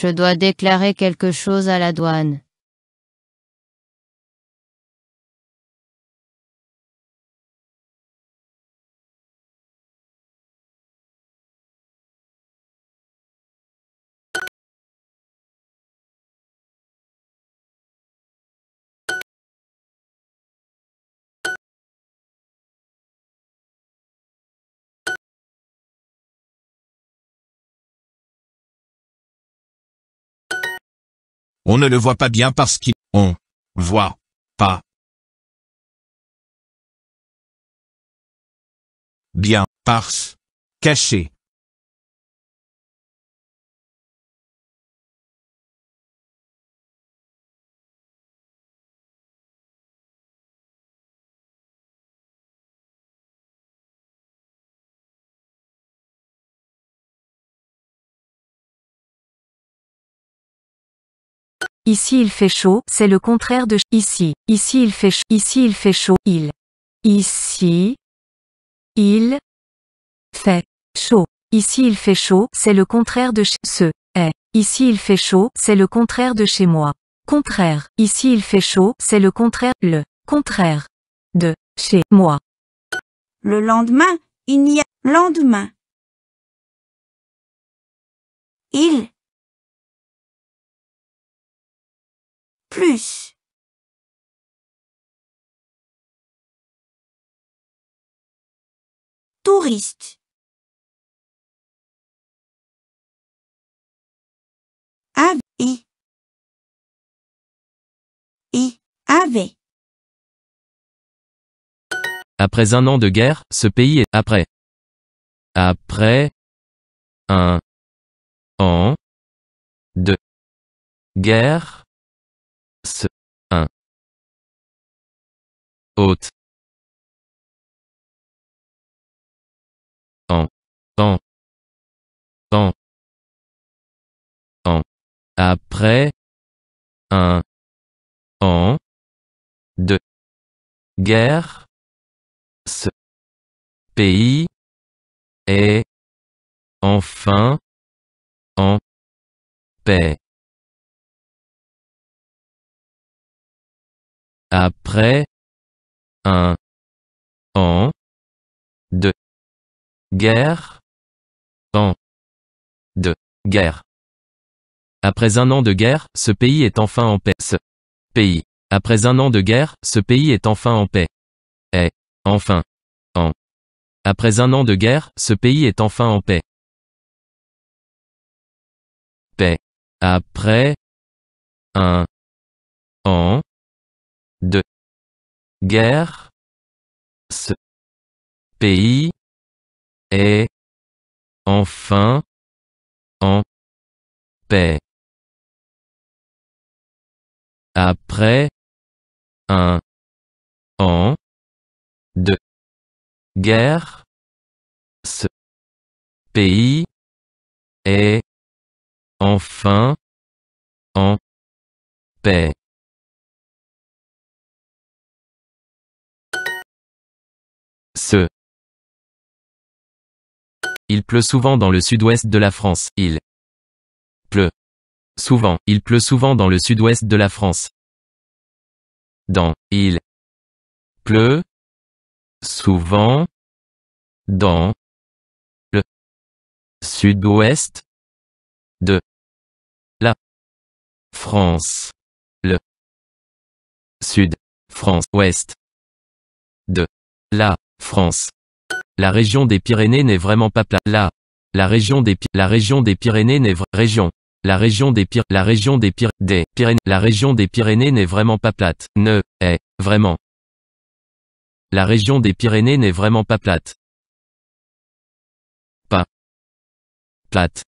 Je dois déclarer quelque chose à la douane. On ne le voit pas bien parce qu'il... On... Voit... Pas... Bien, parce... Caché. Ici il fait chaud, c'est le contraire de ici. Ici il fait chaud, ici il fait chaud, il. Ici. Il. Fait. Chaud. Ici il fait chaud, c'est le contraire de ce. Est. Ici il fait chaud, c'est le contraire de chez moi. Contraire. Ici il fait chaud, c'est le contraire, le. Contraire. De. Chez moi. Le lendemain, il n'y a. Lendemain. Il. Touriste AVE Après un an de guerre, ce pays est après après un an de guerre haute en en en en après un en de guerre ce pays est enfin en paix après un en de guerre en de guerre. Après un an de guerre, ce pays est enfin en paix. Ce pays. Après un an de guerre, ce pays est enfin en paix. Et Enfin. En. Après un an de guerre, ce pays est enfin en paix. Paix. Après. Un. En. De guerre ce pays est enfin en paix. Après un an de guerre, ce pays est enfin en paix. Il pleut souvent dans le sud-ouest de la France. Il pleut souvent. Il pleut souvent dans le sud-ouest de la France. Dans. Il pleut souvent dans le sud-ouest de la France. Le sud, France, ouest de la France. La région des Pyrénées n'est vraiment pas plate. Là. La région des la région des Pyrénées n'est région. La région des Pyrénées. la région des Pyr des Pyrénées la région des Pyrénées n'est vraiment pas plate. Ne est vraiment. La région des Pyrénées n'est vraiment pas plate. Pas plate.